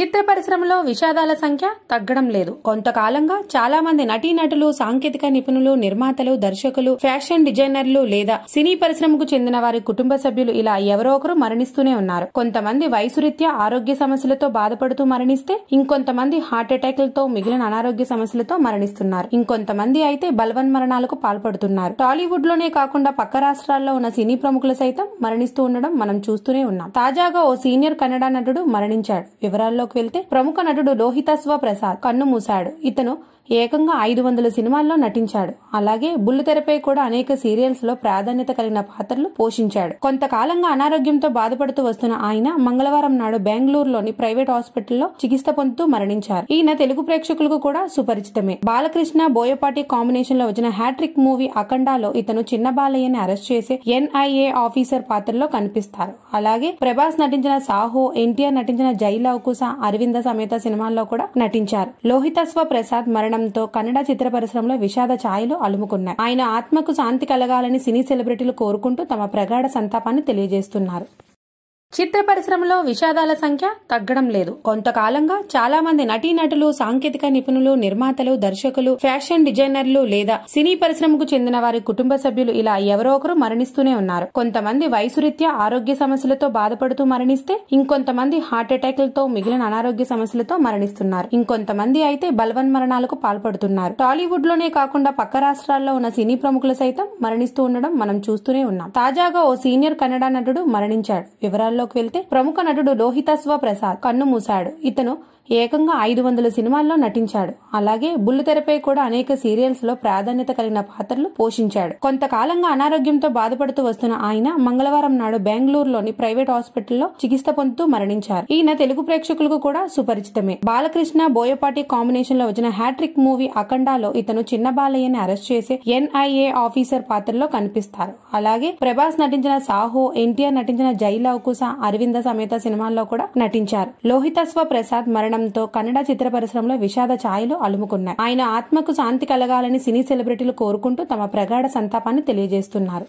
చిత్ర పరిశ్రమలో విషాదాల సంఖ్య తగ్గడం లేదు కొంతకాలంగా చాలా మంది నటీనటులు సాంకేతిక నిపుణులు నిర్మాతలు దర్శకులు ఫ్యాషన్ డిజైనర్లు లేదా సినీ పరిశ్రమకు చెందిన వారి కుటుంబ సభ్యులు ఇలా ఎవరో ఒకరు మరణిస్తూనే ఉన్నారు కొంతమంది వయసురీత్యా ఆరోగ్య సమస్యలతో బాధపడుతూ మరణిస్తే ఇంకొంతమంది హార్ట్అటాక్లతో మిగిలిన అనారోగ్య సమస్యలతో మరణిస్తున్నారు ఇంకొంతమంది అయితే బలవన్ మరణాలకు పాల్పడుతున్నారు టాలీవుడ్ లోనే కాకుండా పక్క రాష్ట్రాల్లో ఉన్న సినీ ప్రముఖులు సైతం మరణిస్తూ ఉండడం మనం చూస్తూనే ఉన్నాం తాజాగా ఓ సీనియర్ కన్నడ నటుడు మరణించాడు వివరాల్లో వెళ్తే ప్రముఖ నటుడు లోహితస్వ ప్రసాద్ కన్ను మూశాడు ఇతను ఏకంగా ఐదు వందల సినిమాల్లో నటించాడు అలాగే తెరపై కూడా అనేక సీరియల్స్ లో ప్రాధాన్యత కలిగిన పాత్రలు పోషించాడు కొంతకాలంగా అనారోగ్యంతో బాధపడుతూ వస్తున్న ఆయన మంగళవారం నాడు బెంగళూరులోని ప్రైవేట్ హాస్పిటల్లో చికిత్స పొందుతూ మరణించారు ఈయన తెలుగు ప్రేక్షకులకు కూడా సుపరిచితమే బాలకృష్ణ బోయపాటి కాంబినేషన్ లో వచ్చిన హ్యాట్రిక్ మూవీ అఖండాలో ఇతను చిన్న బాలయ్యని అరెస్ట్ చేసే ఎన్ఐఏ ఆఫీసర్ పాత్రలో కనిపిస్తారు అలాగే ప్రభాస్ నటించిన సాహో ఎన్టీఆర్ నటించిన జైలవకుస అరవింద సమేత సినిమాల్లో కూడా నటించారు లోహితస్వ ప్రసాద్ మరణం కావడంతో కన్నడ చిత్ర పరిశ్రమలో విషాద ఛాయలు అలుముకున్నాయి ఆయన ఆత్మకు శాంతి కలగాలని సినీ సెలబ్రిటీలు కోరుకుంటూ తమ ప్రగాఢ సంతాపాన్ని తెలియజేస్తున్నారు చిత్ర పరిశ్రమలో విషాదాల సంఖ్య తగ్గడం లేదు కొంతకాలంగా చాలా మంది నటీనటులు సాంకేతిక నిపుణులు నిర్మాతలు దర్శకులు ఫ్యాషన్ డిజైనర్లు లేదా సినీ పరిశ్రమకు చెందిన వారి కుటుంబ సభ్యులు ఇలా ఎవరో ఒకరు మరణిస్తూనే ఉన్నారు కొంతమంది వయసురీత్యా ఆరోగ్య సమస్యలతో బాధపడుతూ మరణిస్తే ఇంకొంతమంది హార్ట్అటాక్లతో మిగిలిన అనారోగ్య సమస్యలతో మరణిస్తున్నారు ఇంకొంతమంది అయితే బలవన్ మరణాలకు పాల్పడుతున్నారు టాలీవుడ్ లోనే కాకుండా పక్క రాష్ట్రాల్లో ఉన్న సినీ ప్రముఖులు సైతం మరణిస్తూ ఉండడం మనం చూస్తూనే ఉన్నాం తాజాగా ఓ సీనియర్ కన్నడ నటుడు మరణించాడు వివరాల్లో వివరాల్లోకి వెళ్తే ప్రముఖ నటుడు లోహితస్వ ప్రసాద్ కన్ను మూశాడు ఇతను ఏకంగా ఐదు వందల సినిమాల్లో నటించాడు అలాగే తెరపై కూడా అనేక సీరియల్స్ లో ప్రాధాన్యత కలిగిన పాత్రలు పోషించాడు కొంతకాలంగా అనారోగ్యంతో బాధపడుతూ వస్తున్న ఆయన మంగళవారం నాడు బెంగళూరులోని ప్రైవేట్ హాస్పిటల్లో చికిత్స పొందుతూ మరణించారు ఈయన తెలుగు ప్రేక్షకులకు కూడా సుపరిచితమే బాలకృష్ణ బోయపాటి కాంబినేషన్ లో వచ్చిన హ్యాట్రిక్ మూవీ అఖండాలో ఇతను చిన్న బాలయ్యని అరెస్ట్ చేసే ఎన్ఐఏ ఆఫీసర్ పాత్రలో కనిపిస్తారు అలాగే ప్రభాస్ నటించిన సాహో ఎన్టీఆర్ నటించిన జైలవకుస అరవింద సమేత సినిమాల్లో కూడా నటించారు లోహితస్వ ప్రసాద్ మరణం కావడంతో కన్నడ చిత్ర పరిశ్రమలో విషాద ఛాయలు అలుముకున్నాయి ఆయన ఆత్మకు శాంతి కలగాలని సినీ సెలబ్రిటీలు కోరుకుంటూ తమ ప్రగాఢ సంతాపాన్ని తెలియజేస్తున్నారు